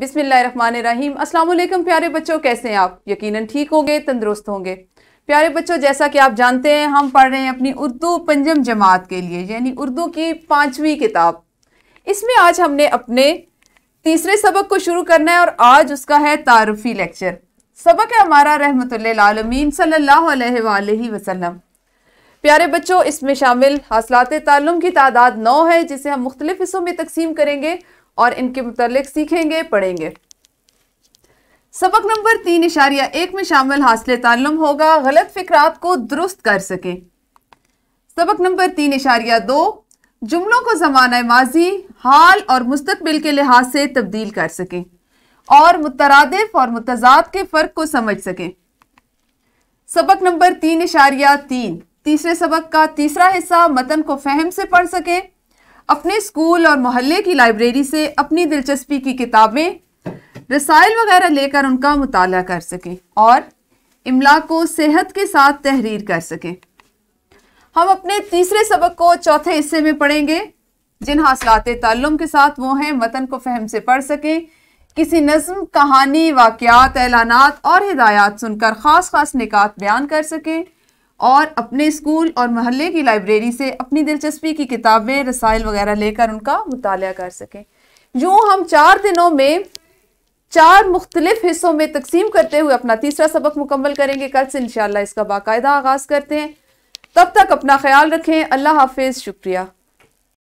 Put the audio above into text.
बिसमीम अस्सलाम प्यारे बच्चों कैसे हैं आप यकीनन ठीक होंगे तंदुरुस्त होंगे प्यारे बच्चों जैसा कि आप जानते हैं हम पढ़ रहे हैं अपनी उर्दू पंजम जमात के लिए यानी उर्दू की पाँचवीं किताब इसमें आज हमने अपने तीसरे सबक को शुरू करना है और आज उसका है तारफ़ी लेक्चर सबक है हमारा रहमत आलमीन सल्ला वसलम प्यारे बच्चों इसमें शामिल हासिलात तालुम की तादाद नौ है जिसे हम मुख्तलिफ हिस्सों में तकसीम करेंगे और इनके मुतलक सीखेंगे पढ़ेंगे सबक नंबर तीन इशारिया एक में शामिल हासिल तालम होगा गलत फिक्रात को दुरुस्त कर सकें सबक नंबर तीन इशारिया दो जुमलों को जमाना माजी हाल और मुस्तबिल के लिहाज से तब्दील कर सकें और मुतरदफ और मुतजाद के फ़र्क को समझ सकें सबक नंबर तीन इशारिया तीन तीसरे सबक का तीसरा हिस्सा मतन को फहम से पढ़ सकें अपने स्कूल और मोहल्ले की लाइब्रेरी से अपनी दिलचस्पी की किताबें रसायल वगैरह लेकर उनका मुताल कर सकें और इमला को सेहत के साथ तहरीर कर सकें हम अपने तीसरे सबक को चौथे हिस्से में पढ़ेंगे जिन हासिलात तल्लुम के साथ वो हैं मतन को फहम से पढ़ सकें किसी नज्म कहानी वाक़ात ऐलाना और हिदायत सुनकर ख़ास ख़ास निकात बयान कर सकें और अपने स्कूल और महल्ले की लाइब्रेरी से अपनी दिलचस्पी की किताबें रसायल वगैरह लेकर उनका मुताल कर सकें यूँ हम चार दिनों में चार मुख्तलिफ हिस्सों में तकसीम करते हुए अपना तीसरा सबक मुकम्मल करेंगे कल से इन इसका बाकायदा आगाज़ करते हैं तब तक अपना ख्याल रखें अल्लाह हाफिज़ शुक्रिया